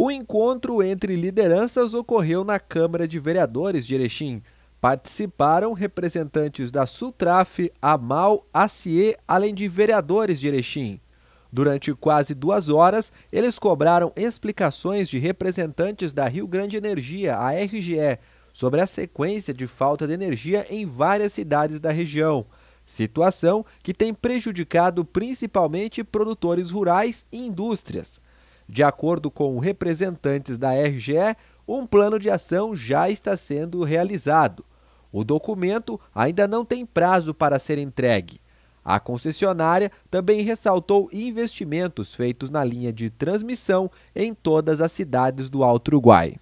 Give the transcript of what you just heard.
O encontro entre lideranças ocorreu na Câmara de Vereadores de Erechim. Participaram representantes da Sultraf, Amal, ACE, além de vereadores de Erechim. Durante quase duas horas, eles cobraram explicações de representantes da Rio Grande Energia, a RGE, sobre a sequência de falta de energia em várias cidades da região. Situação que tem prejudicado principalmente produtores rurais e indústrias. De acordo com representantes da RGE, um plano de ação já está sendo realizado. O documento ainda não tem prazo para ser entregue. A concessionária também ressaltou investimentos feitos na linha de transmissão em todas as cidades do Alto Uruguai.